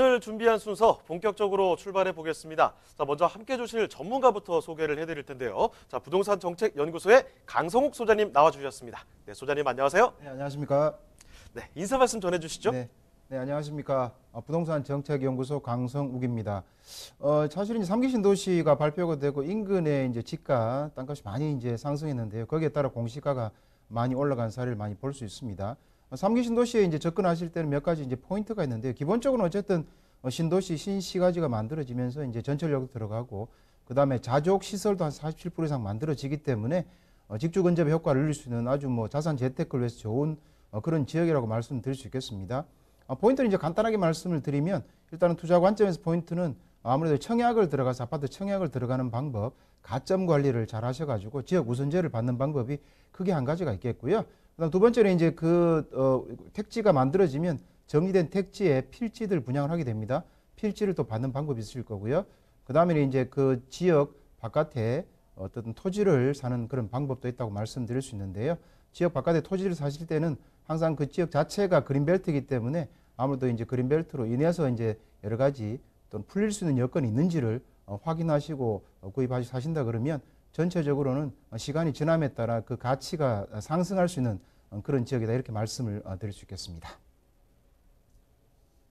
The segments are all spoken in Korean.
오늘 준비한 순서 본격적으로 출발해 보겠습니다. 자, 먼저 함께 주실 전문가부터 소개를 해드릴 텐데요. 자, 부동산 정책 연구소의 강성욱 소장님 나와주셨습니다. 네, 소장님 안녕하세요. 네, 안녕하십니까. 네, 인사 말씀 전해주시죠. 네. 네, 안녕하십니까. 어, 부동산 정책연구소 강성욱입니다. 어, 사실은 이 3기 신도시가 발표가 되고 인근의 이제 집값, 땅값이 많이 이제 상승했는데요. 거기에 따라 공시가가 많이 올라간 사례를 많이 볼 수 있습니다. 삼기 신도시에 이제 접근하실 때는 몇 가지 이제 포인트가 있는데요. 기본적으로 어쨌든 어, 신도시 신시가지가 만들어지면서 이제 전철역도 들어가고 그다음에 자족 시설도 한 47% 이상 만들어지기 때문에 어, 직주 근접 효과를 늘릴 수 있는 아주 뭐 자산 재테크를 위해서 좋은 어, 그런 지역이라고 말씀드릴 수 있겠습니다. 포인트는 이제 간단하게 말씀을 드리면 일단은 투자 관점에서 포인트는 아무래도 청약을 들어가서 아파트 청약을 들어가는 방법, 가점 관리를 잘 하셔가지고 지역 우선제를 받는 방법이 크게 한 가지가 있겠고요. 그다음 두번째는 이제 그 어, 택지가 만들어지면 정리된 택지에 필지들 분양을 하게 됩니다. 필지를 또 받는 방법이 있을 거고요. 그다음에 이제 그 지역 바깥에 어떤 토지를 사는 그런 방법도 있다고 말씀드릴 수 있는데요. 지역 바깥에 토지를 사실 때는 항상 그 지역 자체가 그린벨트이기 때문에 아무래도 이제 그린벨트로 인해서 이제 여러 가지 또는 풀릴 수 있는 여건이 있는지를 어, 확인하시고 어, 구입하시 사신다 그러면 전체적으로는 시간이 지남에 따라 그 가치가 상승할 수 있는 그런 지역이다 이렇게 말씀을 어, 드릴 수 있겠습니다.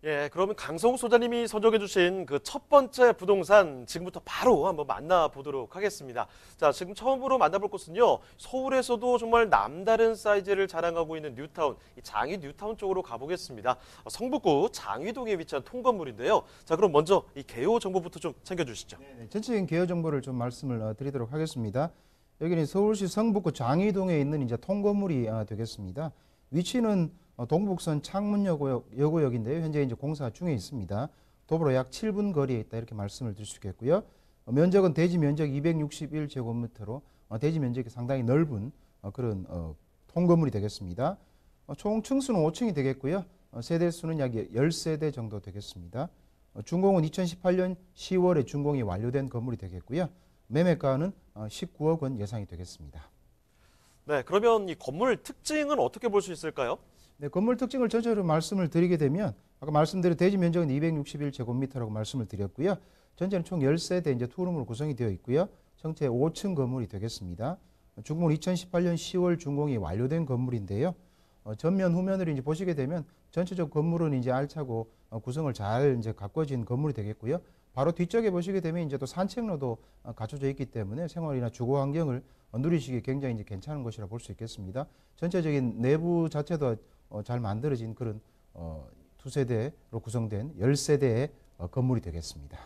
예, 그러면 강성 소장님이 선정해 주신 그 첫 번째 부동산 지금부터 바로 한번 만나보도록 하겠습니다. 자, 지금 처음으로 만나볼 곳은요. 서울에서도 정말 남다른 사이즈를 자랑하고 있는 뉴타운, 장위 뉴타운 쪽으로 가보겠습니다. 어, 성북구 장위동에 위치한 통건물인데요. 자, 그럼 먼저 이 개요 정보부터 좀 챙겨주시죠. 네, 네 전체적인 개요 정보를 좀 말씀을 어, 드리도록 하겠습니다. 여기는 서울시 성북구 장위동에 있는 이제 통건물이 아, 되겠습니다. 위치는 어, 동북선 창문여고역, 인데요 현재 이제 공사 중에 있습니다. 도보로 약 7분 거리에 있다 이렇게 말씀을 드릴 수 있겠고요. 어, 면적은 대지 면적 261제곱미터로 어, 대지 면적이 상당히 넓은 그런 통건물이 되겠습니다. 총 층수는 5층이 되겠고요. 세대 수는 약 10세대 정도 되겠습니다. 준공은 2018년 10월에 준공이 완료된 건물이 되겠고요. 매매가는 19억 원 예상이 되겠습니다. 네, 그러면 이 건물 특징은 어떻게 볼 수 있을까요? 네, 건물 특징을 전체로 말씀을 드리게 되면 아까 말씀드린 대지 면적은 261제곱미터라고 말씀을 드렸고요. 전체는 총 10세대 이제 투룸으로 구성이 되어 있고요. 전체 5층 건물이 되겠습니다. 중공은 2018년 10월 중공이 완료된 건물인데요. 어, 전면 후면을 이제 보시게 되면 전체적 건물은 이제 알차고 어, 구성을 잘 이제 가꿔진 건물이 되겠고요. 바로 뒤쪽에 보시게 되면 이제 또 산책로도 어, 갖춰져 있기 때문에 생활이나 주거 환경을 누리시기 굉장히 이제 괜찮은 것이라 볼 수 있겠습니다. 전체적인 내부 자체도 잘 만들어진 그런 두 세대로 구성된 열세대의 건물이 되겠습니다.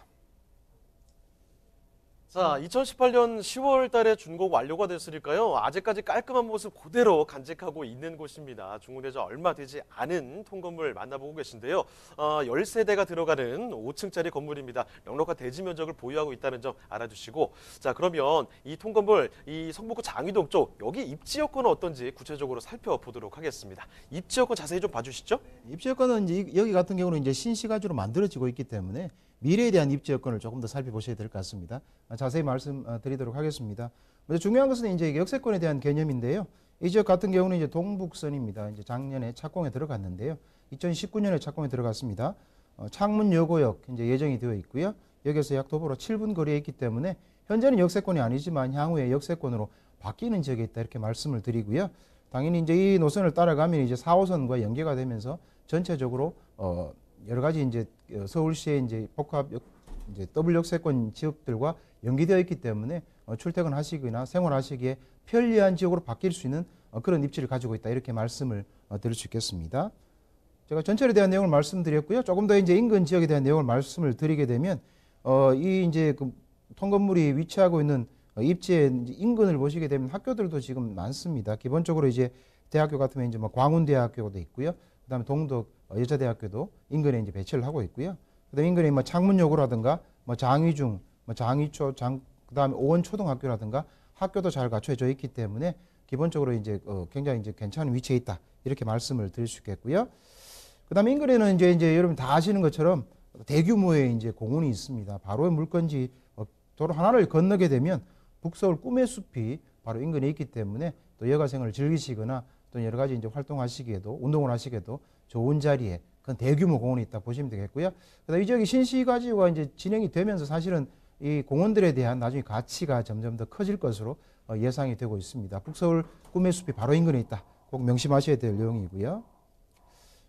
자, 2018년 10월 달에 준공 완료가 됐으니까요. 아직까지 깔끔한 모습 그대로 간직하고 있는 곳입니다. 중공대전 얼마 되지 않은 통건물 만나보고 계신데요. 어, 10세대가 들어가는 5층짜리 건물입니다. 넉넉한 대지 면적을 보유하고 있다는 점 알아주시고 자, 그러면 이 통건물 이 성북구 장위동 쪽 여기 입지 여건은 어떤지 구체적으로 살펴보도록 하겠습니다. 입지 여건 자세히 좀 봐주시죠. 네, 입지 여건은 이제 여기 같은 경우는 이제 신시가지로 만들어지고 있기 때문에 미래에 대한 입지 여건을 조금 더 살펴보셔야 될 것 같습니다. 아, 자세히 말씀드리도록 아, 하겠습니다. 먼저 중요한 것은 이제 역세권에 대한 개념인데요. 이 지역 같은 경우는 이제 동북선입니다. 이제 작년에 착공에 들어갔는데요. 2019년에 착공에 들어갔습니다. 어, 창문 여고역 이제 예정이 되어 있고요. 여기서 약 도보로 7분 거리에 있기 때문에 현재는 역세권이 아니지만 향후에 역세권으로 바뀌는 지역에 있다 이렇게 말씀을 드리고요. 당연히 이제 이 노선을 따라가면 이제 4호선과 연계가 되면서 전체적으로 어, 여러 가지 이제 어, 서울시의 이제 복합 이제 더블 역세권 지역들과 연계되어 있기 때문에 어, 출퇴근하시거나 생활하시기에 편리한 지역으로 바뀔 수 있는 어, 그런 입지를 가지고 있다 이렇게 말씀을 드릴 수 있겠습니다. 제가 전철에 대한 내용을 말씀드렸고요. 조금 더 이제 인근 지역에 대한 내용을 말씀을 드리게 되면 어, 이 이제 그 통건물이 위치하고 있는 입지의 인근을 보시게 되면 학교들도 지금 많습니다. 기본적으로 이제 대학교 같으면 이제 뭐 광운대학교도 있고요. 그다음에 동덕 어, 여자대학교도 인근에 이제 배치를 하고 있고요. 그다음 인근에 뭐 창문여고라든가 뭐 장위중, 뭐 장위초, 장 그다음에 오원초등학교라든가 학교도 잘 갖춰져 있기 때문에 기본적으로 이제 어, 굉장히 이제 괜찮은 위치에 있다 이렇게 말씀을 드릴 수 있겠고요. 그다음에 인근에는 이제 이제 여러분 다 아시는 것처럼 대규모의 이제 공원이 있습니다. 바로 물건지 어, 도로 하나를 건너게 되면 북서울 꿈의 숲이 바로 인근에 있기 때문에 또 여가생을 즐기시거나 또는 여러 가지 이제 활동하시기에도 운동을 하시기에도 좋은 자리에 그런 대규모 공원이 있다 보시면 되겠고요. 그다음이지역 신시가지가 이제 진행이 되면서 사실은 이 공원들에 대한 나중에 가치가 점점 더 커질 것으로 어, 예상이 되고 있습니다. 북서울 꿈의 숲이 바로 인근에 있다. 꼭 명심하셔야 될 내용이고요.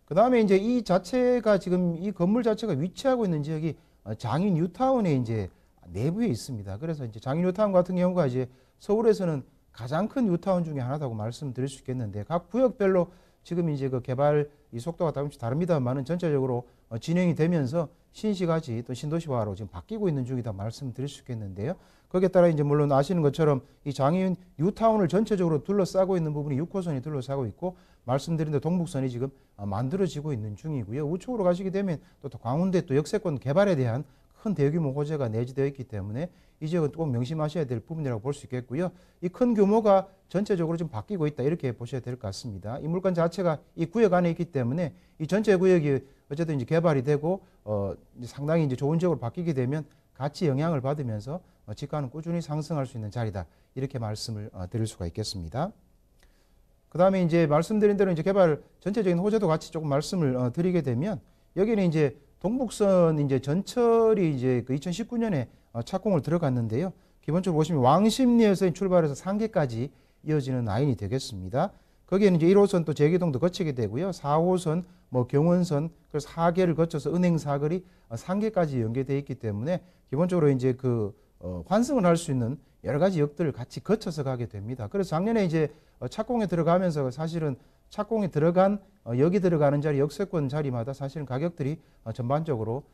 그 다음에 이제 이 자체가 지금 이 건물 자체가 위치하고 있는 지역이 어, 장인 뉴타운의 이제 내부에 있습니다. 그래서 이제 장인 뉴타운 같은 경우가 이제 서울에서는 가장 큰 뉴타운 중에 하나라고 말씀드릴 수 있겠는데 각 구역별로 지금 이제 그 개발 이 속도가 조금씩 다릅니다만은 전체적으로 어 진행이 되면서 신시가지 또 신도시화로 지금 바뀌고 있는 중이다 말씀드릴 수 있겠는데요. 거기에 따라 이제 물론 아시는 것처럼 이 장애인 뉴타운을 전체적으로 둘러싸고 있는 부분이 6호선이 둘러싸고 있고 말씀드린 대 동북선이 지금 어, 만들어지고 있는 중이고요. 우측으로 가시게 되면 또 광운대 또 역세권 개발에 대한 큰 대규모 호재가 내지되어 있기 때문에 이 지역은 꼭 명심하셔야 될 부분이라고 볼 수 있겠고요. 이 큰 규모가 전체적으로 좀 바뀌고 있다 이렇게 보셔야 될 것 같습니다. 이 물건 자체가 이 구역 안에 있기 때문에 이 전체 구역이 어쨌든 이제 개발이 되고 어 이제 상당히 이제 좋은 지역으로 바뀌게 되면 같이 영향을 받으면서 어 집가는 꾸준히 상승할 수 있는 자리다 이렇게 말씀을 어 드릴 수가 있겠습니다. 그 다음에 이제 말씀드린 대로 이제 개발 전체적인 호재도 같이 조금 말씀을 어, 드리게 되면 여기는 이제 동북선 이제 전철이 이제 그 2019년에 어, 착공을 들어갔는데요. 기본적으로 보시면 왕십리에서 출발해서 상계까지 이어지는 라인이 되겠습니다. 거기에는 이제 1호선 또재개동도 거치게 되고요. 4호선, 뭐 경원선, 그래서 4개를 거쳐서 은행 사거리 3개까지 어, 연계되어 있기 때문에 기본적으로 이제 그 어, 환승을 할 수 있는 여러 가지 역들을 같이 거쳐서 가게 됩니다. 그래서 작년에 이제 어, 착공에 들어가면서 사실은 착공에 들어간 어, 여기 들어가는 자리 역세권 자리마다 사실은 가격들이 어, 전반적으로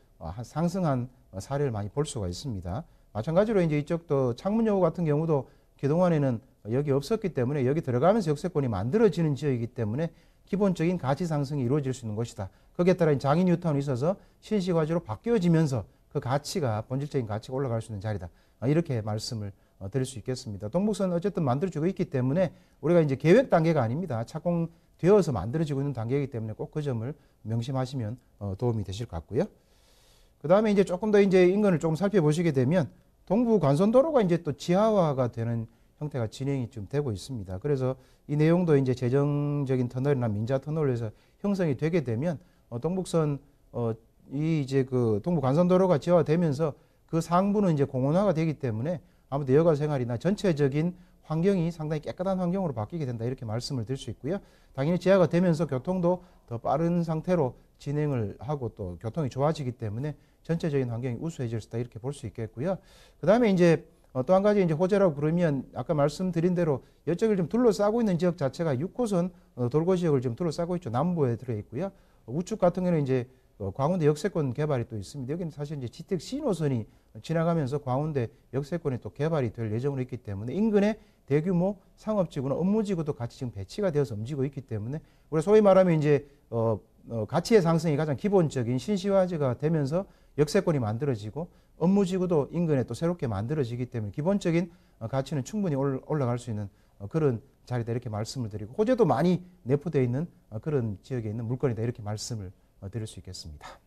상승한 사례를 많이 볼 수가 있습니다. 마찬가지로 이제 이쪽도 창문여고 같은 경우도 그동안에는 여기 없었기 때문에 여기 들어가면서 역세권이 만들어지는 지역이기 때문에 기본적인 가치 상승이 이루어질 수 있는 것이다. 거기에 따라 장인 뉴타운이 있어서 신시과지로 바뀌어지면서 그 가치가 본질적인 가치가 올라갈 수 있는 자리다. 이렇게 말씀을 어, 드릴 수 있겠습니다. 동북선 어쨌든 만들어지고 있기 때문에 우리가 이제 계획 단계가 아닙니다. 착공되어서 만들어지고 있는 단계이기 때문에 꼭 그 점을 명심하시면 어, 도움이 되실 것 같고요. 그 다음에 이제 조금 더 이제 인근을 조금 살펴보시게 되면 동부 관선도로가 이제 또 지하화가 되는 형태가 진행이 좀 되고 있습니다. 그래서 이 내용도 이제 재정적인 터널이나 민자 터널에서 형성이 되게 되면 어, 동북선 이 이제 그 동부 관선도로가 지하화되면서 그 상부는 이제 공원화가 되기 때문에 아무래도 여가 생활이나 전체적인 환경이 상당히 깨끗한 환경으로 바뀌게 된다 이렇게 말씀을 드릴 수 있고요. 당연히 지하가 되면서 교통도 더 빠른 상태로 진행을 하고 또 교통이 좋아지기 때문에 전체적인 환경이 우수해질 수 있다 이렇게 볼 수 있겠고요. 그다음에 이제 어, 또한 가지 이제 호재라고 부르면 아까 말씀드린 대로 여쪽을 좀 둘러싸고 있는 지역 자체가 6호선 어, 돌고 지역을 좀 둘러싸고 있죠. 남부에 들어 있고요. 우측 같은 경우는 이제 또 어, 광운대 역세권 개발이 또 있습니다. 여기는 사실 이제 지택 신호선이 지나가면서 광운대 역세권이 또 개발이 될 예정으로 있기 때문에 인근에 대규모 상업지구나 업무지구도 같이 지금 배치가 되어서 움직이고 있기 때문에 우리 소위 말하면 이제 어, 어, 가치의 상승이 가장 기본적인 신시화제가 되면서 역세권이 만들어지고 업무지구도 인근에 또 새롭게 만들어지기 때문에 기본적인 어, 가치는 충분히 올라갈 올수 있는 어, 그런 자리다 이렇게 말씀을 드리고 호재도 많이 내포되어 있는 어, 그런 지역에 있는 물건이다 이렇게 말씀을 드릴 수 있겠습니다.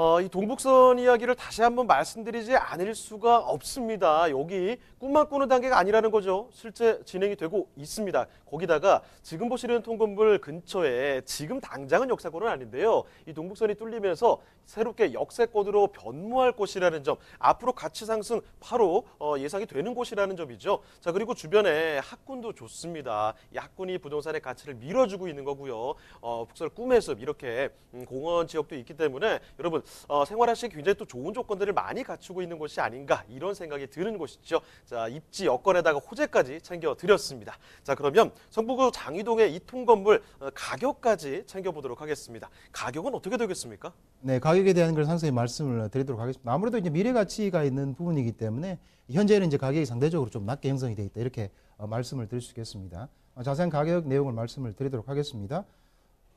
어, 이 동북선 이야기를 다시 한번 말씀드리지 않을 수가 없습니다. 여기 꿈만 꾸는 단계가 아니라는 거죠. 실제 진행이 되고 있습니다. 거기다가 지금 보시는 통근물 근처에 지금 당장은 역사권은 아닌데요. 이 동북선이 뚫리면서 새롭게 역세권으로 변모할 곳이라는 점, 앞으로 가치 상승 바로 어, 예상이 되는 곳이라는 점이죠. 자 그리고 주변에 학군도 좋습니다. 이 학군이 부동산의 가치를 밀어주고 있는 거고요. 어, 북설 꿈의 숲 이렇게 음, 공원 지역도 있기 때문에 여러분 어, 생활하시기 굉장히 또 좋은 조건들을 많이 갖추고 있는 곳이 아닌가 이런 생각이 드는 곳이죠. 자, 입지 여건에다가 호재까지 챙겨 드렸습니다. 자, 그러면 성북구 장위동의 이 통 건물 어, 가격까지 챙겨 보도록 하겠습니다. 가격은 어떻게 되겠습니까? 네, 가격에 대한 걸 상세히 말씀을 드리도록 하겠습니다. 아무래도 이제 미래 가치가 있는 부분이기 때문에 현재는 이제 가격이 상대적으로 좀 낮게 형성이 돼 있다 이렇게 어, 말씀을 드릴 수 있겠습니다. 어, 자세한 가격 내용을 말씀을 드리도록 하겠습니다.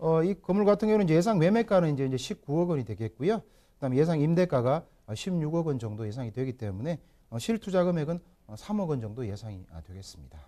어, 이 건물 같은 경우는 예상 매매가는 이제, 이제 19억 원이 되겠고요. 그다음 예상 임대가가 16억 원 정도 예상이 되기 때문에 어, 실투자 금액은 3억 어, 원 정도 예상이 아, 되겠습니다.